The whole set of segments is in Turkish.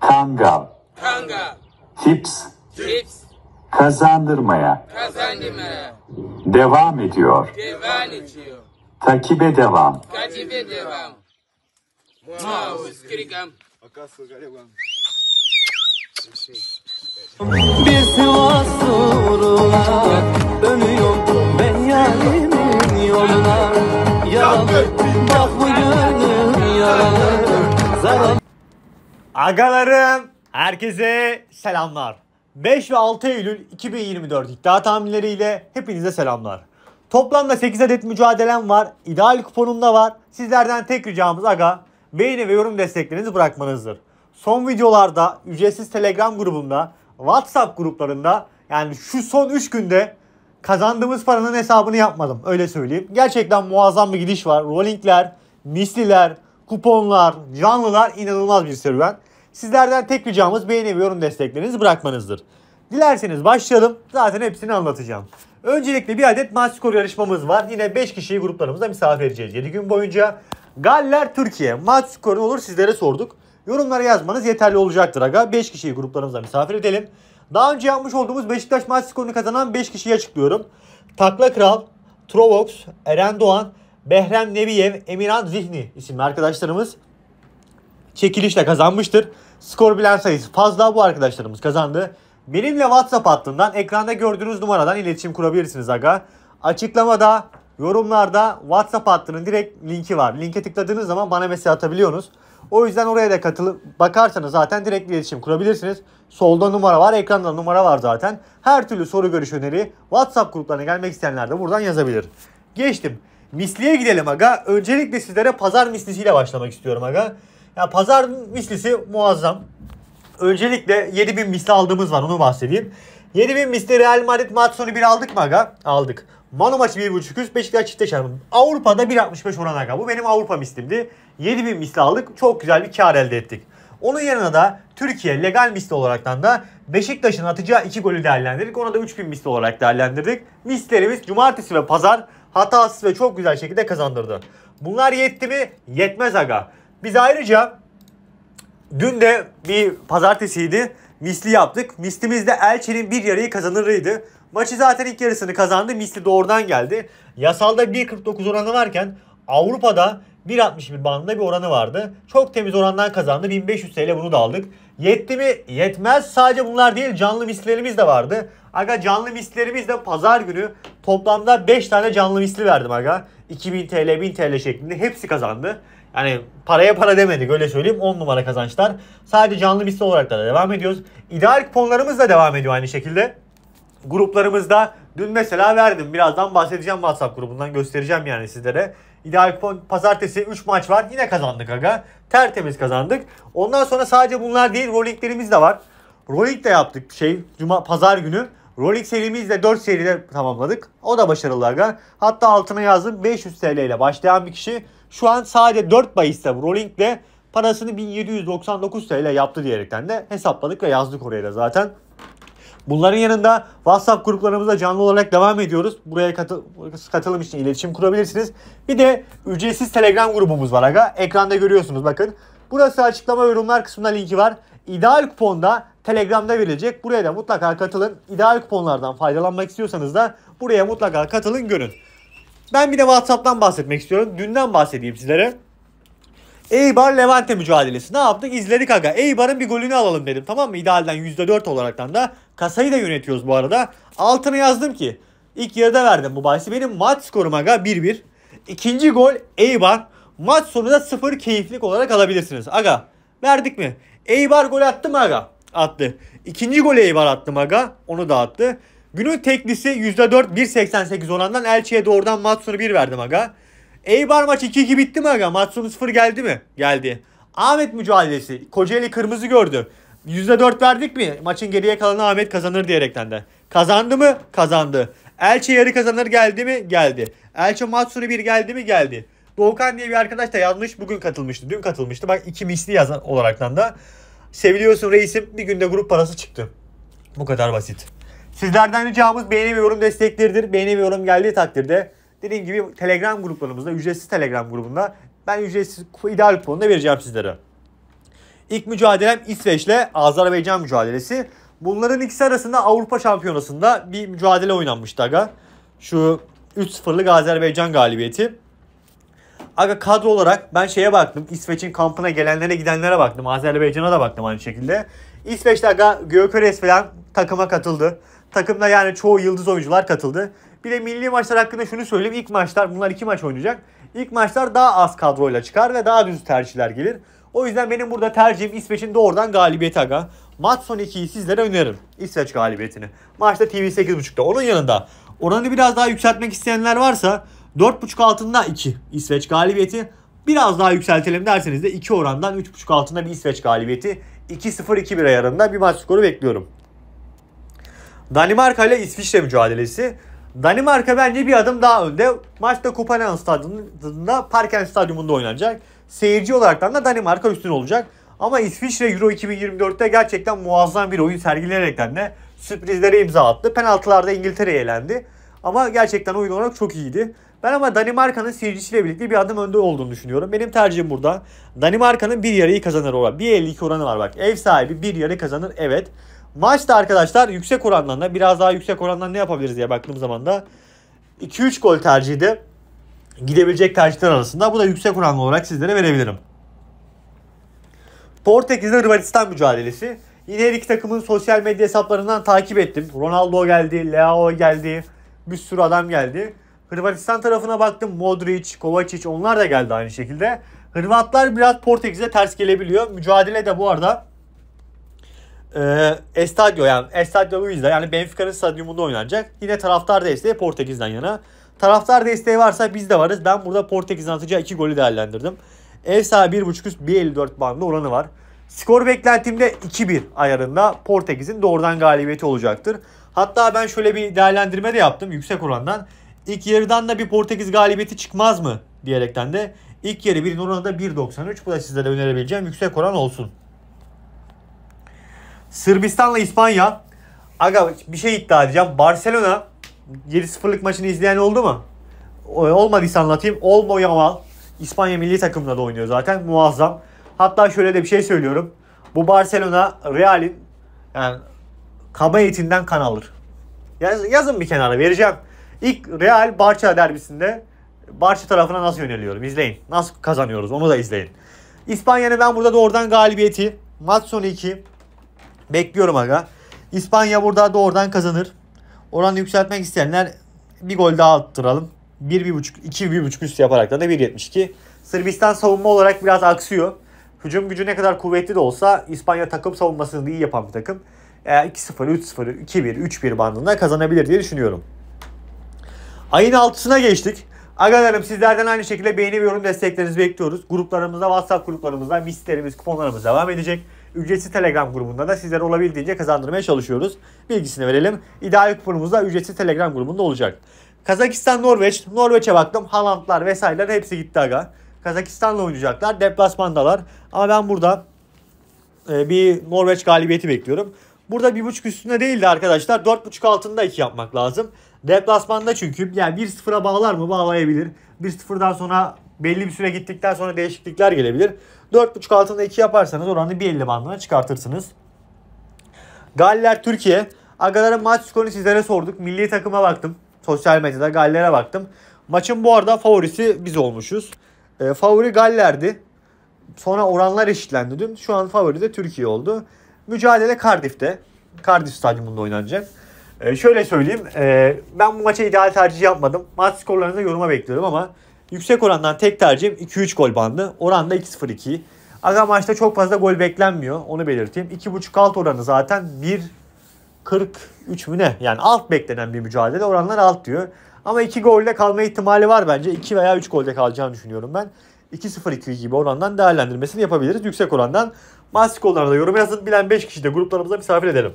Kangal, Kanga. Tips. Tips. Kazandırmaya. Kazandırmaya. Devam ediyor. Devam ediyor. Takibe devam. Takibe devam. Bir Sivas uğruna Agalarım, herkese selamlar. 5 ve 6 Eylül 2024 iddia tahminleriyle hepinize selamlar. Toplamda 8 adet mücadelem var. ideal kuponum da var. Sizlerden tek ricamız aga beğeni ve yorum desteklerinizi bırakmanızdır. Son videolarda ücretsiz Telegram grubunda, WhatsApp gruplarında yani şu son 3 günde kazandığımız paranın hesabını yapmadım. Öyle söyleyeyim. Gerçekten muazzam bir gidiş var. Rollingler, misliler, kuponlar, canlılar inanılmaz bir serüven. Sizlerden tek ricamız beğeni ve yorum desteklerinizi bırakmanızdır. Dilerseniz başlayalım. Zaten hepsini anlatacağım. Öncelikle bir adet maç yarışmamız var. Yine 5 kişiyi gruplarımıza misafir edeceğiz 7 gün boyunca. Galler Türkiye. Maç olur sizlere sorduk. Yorumlara yazmanız yeterli olacaktır aga. 5 kişiyi gruplarımıza misafir edelim. Daha önce yapmış olduğumuz Beşiktaş maç kazanan 5 kişiyi açıklıyorum. Takla Kral, Trovox, Eren Doğan, Behrem Nebiyev, Emirhan Zihni isimli arkadaşlarımız çekilişle kazanmıştır skor bilen sayısı fazla bu arkadaşlarımız kazandı. Benimle WhatsApp hattından ekranda gördüğünüz numaradan iletişim kurabilirsiniz aga. Açıklamada, yorumlarda WhatsApp hattının direkt linki var. Linke tıkladığınız zaman bana mesaj atabiliyorsunuz. O yüzden oraya da katılıp bakarsanız zaten direkt iletişim kurabilirsiniz. Solda numara var, ekranda numara var zaten. Her türlü soru görüş öneri WhatsApp gruplarına gelmek isteyenler de buradan yazabilir. Geçtim. Misliye gidelim aga. Öncelikle sizlere pazar mislisiyle başlamak istiyorum aga. Ya pazar mislisi muazzam. Öncelikle 7000 misli aldığımız var onu bahsedeyim. 7000 misli Real Madrid Matson'u bir aldık mı aga? Aldık. Mano maçı 1.5 üst Beşiktaş çifte çarpı. Avrupa'da 1.65 oran aga. Bu benim Avrupa mislimdi. 7000 misli aldık. Çok güzel bir kar elde ettik. Onun yanına da Türkiye legal misli olaraktan da Beşiktaş'ın atacağı 2 golü değerlendirdik. Ona da 3000 misli olarak değerlendirdik. Mislerimiz cumartesi ve pazar hatasız ve çok güzel şekilde kazandırdı. Bunlar yetti mi? Yetmez aga. Biz ayrıca dün de bir pazartesiydi. Misli yaptık. Mislimizde Elçi'nin bir yarıyı kazanırıydı. Maçı zaten ilk yarısını kazandı. Misli doğrudan geldi. Yasalda 1.49 oranı varken Avrupa'da 1.61 bandında bir oranı vardı. Çok temiz orandan kazandı. 1500 TL bunu da aldık. Yetti mi? Yetmez. Sadece bunlar değil canlı mislerimiz de vardı. Aga canlı mislerimiz de pazar günü toplamda 5 tane canlı misli verdim aga. 2000 TL, 1000 TL şeklinde hepsi kazandı. Hani paraya para demedik öyle söyleyeyim 10 numara kazançlar. Sadece canlı liste olarak da devam ediyoruz. İdeal kuponlarımız da devam ediyor aynı şekilde. Gruplarımızda dün mesela verdim. Birazdan bahsedeceğim WhatsApp grubundan göstereceğim yani sizlere. İdeal kupon pazartesi 3 maç var. Yine kazandık aga. Tertemiz kazandık. Ondan sonra sadece bunlar değil rollinglerimiz de var. Rolling de yaptık şey cuma pazar günü. Rolex serimizle de 4 seride tamamladık. O da başarılı aga. Hatta altına yazdım 500 TL ile başlayan bir kişi şu an sadece 4 bahiste ile parasını 1799 TL yaptı diyerekten de hesapladık ve yazdık oraya da zaten. Bunların yanında WhatsApp gruplarımızda canlı olarak devam ediyoruz. Buraya katı, katılım için iletişim kurabilirsiniz. Bir de ücretsiz Telegram grubumuz var aga. Ekranda görüyorsunuz bakın. Burası açıklama yorumlar kısmında linki var. İdeal kuponda Telegram'da verilecek. Buraya da mutlaka katılın. İdeal kuponlardan faydalanmak istiyorsanız da buraya mutlaka katılın görün. Ben bir de WhatsApp'tan bahsetmek istiyorum. Dünden bahsedeyim sizlere. Eibar Levante mücadelesi. Ne yaptık? İzledik aga. Eibar'ın bir golünü alalım dedim. Tamam mı? İdealden %4 olaraktan da. Kasayı da yönetiyoruz bu arada. Altına yazdım ki. ilk yarıda verdim bu bahsi. Benim maç skorum aga 1-1. İkinci gol Eibar. Maç sonunda 0 keyiflik olarak alabilirsiniz. Aga verdik mi? Eibar gol attı mı aga? attı. İkinci gole Eibar attı Maga. Onu da attı. Günün teklisi %4 1.88 orandan Elçi'ye doğrudan maç sonu 1 verdi Maga. Eibar maç 2-2 bitti mi aga? Maç sonu 0 geldi mi? Geldi. Ahmet mücadelesi. Kocaeli kırmızı gördü. %4 verdik mi? Maçın geriye kalanı Ahmet kazanır diyerekten de. Kazandı mı? Kazandı. Elçi yarı kazanır geldi mi? Geldi. Elçi maç sonu 1 geldi mi? Geldi. Doğukan diye bir arkadaş da yazmış. Bugün katılmıştı. Dün katılmıştı. Bak iki misli yazan olaraktan da. Seviliyorsun reisim. Bir günde grup parası çıktı. Bu kadar basit. Sizlerden ricamız beğeni ve yorum destekleridir. Beğeni ve yorum geldiği takdirde dediğim gibi Telegram gruplarımızda, ücretsiz Telegram grubunda ben ücretsiz ideal kuponunu vereceğim sizlere. İlk mücadelem İsveç'le Azerbaycan mücadelesi. Bunların ikisi arasında Avrupa Şampiyonası'nda bir mücadele oynanmıştı aga. Şu 3-0'lık Azerbaycan galibiyeti. Aga kadro olarak ben şeye baktım. İsveç'in kampına gelenlere gidenlere baktım. Azerbaycan'a da baktım aynı şekilde. İsveç'te aga Gökeres falan takıma katıldı. Takımda yani çoğu yıldız oyuncular katıldı. Bir de milli maçlar hakkında şunu söyleyeyim. İlk maçlar bunlar iki maç oynayacak. İlk maçlar daha az kadroyla çıkar ve daha düz tercihler gelir. O yüzden benim burada tercihim İsveç'in doğrudan galibiyeti aga. Maç son 2'yi sizlere öneririm. İsveç galibiyetini. Maçta TV 8.30'da. Onun yanında oranı biraz daha yükseltmek isteyenler varsa 4.5 altında 2 İsveç galibiyeti. Biraz daha yükseltelim derseniz de 2 orandan 3.5 altında bir İsveç galibiyeti. 2-0-2-1 ayarında bir maç skoru bekliyorum. Danimarka ile İsviçre mücadelesi. Danimarka bence bir adım daha önde. maç da Kupanen Stadyumunda Parken Stadyumunda oynanacak. Seyirci olarak da Danimarka üstün olacak. Ama İsviçre Euro 2024'te gerçekten muazzam bir oyun sergileyerekten de sürprizlere imza attı. Penaltılarda İngiltere'ye elendi. Ama gerçekten oyun olarak çok iyiydi. Ben ama Danimarka'nın seyircisiyle birlikte bir adım önde olduğunu düşünüyorum. Benim tercihim burada. Danimarka'nın bir yarıyı kazanır oran. 1.52 oranı var bak. Ev sahibi bir yarı kazanır evet. Maçta arkadaşlar yüksek orandan biraz daha yüksek orandan ne yapabiliriz diye baktığım zaman da 2-3 gol tercihiydi. Gidebilecek tercihler arasında. Bu da yüksek oranlı olarak sizlere verebilirim. Portekiz'de Hırvatistan mücadelesi. Yine her iki takımın sosyal medya hesaplarından takip ettim. Ronaldo geldi, Leao geldi, bir sürü adam geldi. Hırvatistan tarafına baktım. Modric, Kovacic onlar da geldi aynı şekilde. Hırvatlar biraz Portekiz'e ters gelebiliyor. Mücadele de bu arada e, Estadio yani Estadio Luiz'de yani Benfica'nın stadyumunda oynanacak. Yine taraftar desteği Portekiz'den yana. Taraftar desteği varsa biz de varız. Ben burada Portekiz'in atacağı iki golü değerlendirdim. Ev sahibi 1.5 üst 1.54 bandı oranı var. Skor beklentimde 2-1 ayarında Portekiz'in doğrudan galibiyeti olacaktır. Hatta ben şöyle bir değerlendirme de yaptım yüksek orandan. İlk yarıdan da bir Portekiz galibiyeti çıkmaz mı diyerekten de ilk yarı bir oranı da 1.93. Bu da sizlere önerebileceğim yüksek oran olsun. Sırbistan'la İspanya. Aga bir şey iddia edeceğim. Barcelona 7-0'lık maçını izleyen oldu mu? Olmadıysa anlatayım. Olmo Yamal İspanya milli takımında da oynuyor zaten. Muazzam. Hatta şöyle de bir şey söylüyorum. Bu Barcelona Real'in yani kaba etinden kan alır. Yaz, yazın bir kenara vereceğim. İlk Real Barça derbisinde Barça tarafına nasıl yöneliyorum izleyin. Nasıl kazanıyoruz onu da izleyin. İspanya'nın ben burada doğrudan galibiyeti maç sonu 2 bekliyorum aga. İspanya burada doğrudan kazanır. oran yükseltmek isteyenler bir gol daha attıralım. 1-1.5 2-1.5 üst yaparak da 1.72. Sırbistan savunma olarak biraz aksıyor. Hücum gücü ne kadar kuvvetli de olsa İspanya takım savunmasını iyi yapan bir takım. 2-0, 3-0, 2-1, 3-1 bandında kazanabilir diye düşünüyorum. Ayın 6'sına geçtik. Agalarım sizlerden aynı şekilde beğeni ve yorum desteklerinizi bekliyoruz. Gruplarımızda, WhatsApp gruplarımızda, mislerimiz, kuponlarımız devam edecek. Ücretsiz Telegram grubunda da sizlere olabildiğince kazandırmaya çalışıyoruz. Bilgisini verelim. İdeal kuponumuz da ücretsiz Telegram grubunda olacak. Kazakistan, Norveç. Norveç'e baktım. Haalandlar vesaireler hepsi gitti aga. Kazakistan'la oynayacaklar. Deplasmandalar. Ama ben burada e, bir Norveç galibiyeti bekliyorum. Burada 1.5 üstünde değildi arkadaşlar. 4.5 altında 2 yapmak lazım. Deplasmanda çünkü yani 1-0'a bağlar mı? Bağlayabilir. 1-0'dan sonra belli bir süre gittikten sonra değişiklikler gelebilir. 4.5 altında 2 yaparsanız oranı 1.50 bandına çıkartırsınız. Galler Türkiye. Agaların maç skorunu sizlere sorduk. Milli takıma baktım. Sosyal medyada Galler'e baktım. Maçın bu arada favorisi biz olmuşuz. E, favori Galler'di. Sonra oranlar eşitlendi dün. Şu an favori de Türkiye oldu. Mücadele Cardiff'te. Cardiff stadyumunda oynanacak. E, şöyle söyleyeyim. E, ben bu maça ideal tercih yapmadım. Maç skorlarını da yoruma bekliyorum ama yüksek orandan tek tercihim 2-3 gol bandı. Oranda 2-0-2. Aga maçta çok fazla gol beklenmiyor. Onu belirteyim. 2.5 alt oranı zaten 1.43 mü ne? Yani alt beklenen bir mücadele. Oranlar alt diyor. Ama 2 golde kalma ihtimali var bence. 2 veya 3 golde kalacağını düşünüyorum ben. 2-0-2 gibi orandan değerlendirmesini yapabiliriz. Yüksek orandan maç skorlarına da yorum yazın. Bilen 5 kişi de gruplarımıza misafir edelim.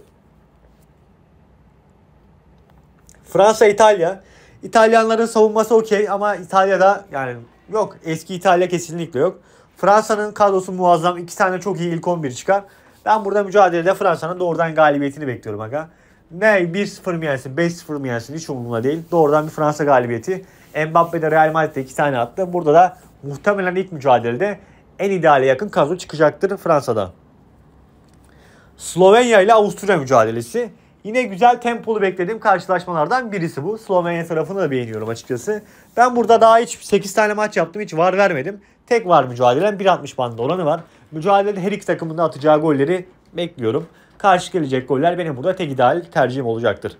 Fransa İtalya. İtalyanların savunması okey ama İtalya'da yani yok. Eski İtalya kesinlikle yok. Fransa'nın kadrosu muazzam. İki tane çok iyi ilk 11 çıkar. Ben burada mücadelede Fransa'nın doğrudan galibiyetini bekliyorum aga. Ne 1-0 mı yensin 5-0 mı yensin hiç umurumda değil. Doğrudan bir Fransa galibiyeti. Mbappe de Real Madrid'de iki tane attı. Burada da muhtemelen ilk mücadelede en ideale yakın kadro çıkacaktır Fransa'da. Slovenya ile Avusturya mücadelesi. Yine güzel tempolu beklediğim karşılaşmalardan birisi bu. Slovenya tarafını da beğeniyorum açıkçası. Ben burada daha hiç 8 tane maç yaptım. Hiç var vermedim. Tek var mücadelem. 1.60 bandı olanı var. Mücadelede her iki takımın da atacağı golleri bekliyorum. Karşı gelecek goller benim burada tek ideal tercihim olacaktır.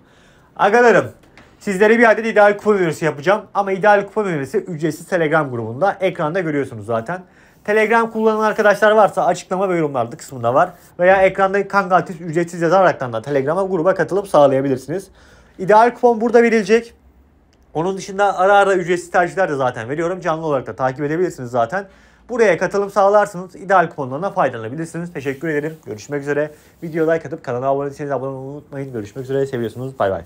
Agalarım Sizlere bir adet ideal kupa önerisi yapacağım ama ideal kupa önerisi ücretsiz Telegram grubunda ekranda görüyorsunuz zaten. Telegram kullanan arkadaşlar varsa açıklama ve yorumlarda kısmında var. Veya ekrandaki kanka atis ücretsiz yazaraktan da Telegram'a gruba katılıp sağlayabilirsiniz. İdeal kupon burada verilecek. Onun dışında ara ara ücretsiz tercihler de zaten veriyorum. Canlı olarak da takip edebilirsiniz zaten. Buraya katılım sağlarsınız. İdeal kuponlarına faydalanabilirsiniz. Teşekkür ederim. Görüşmek üzere. Videoya like atıp kanala abone değilseniz abone olmayı unutmayın. Görüşmek üzere. Seviyorsunuz. Bay bay.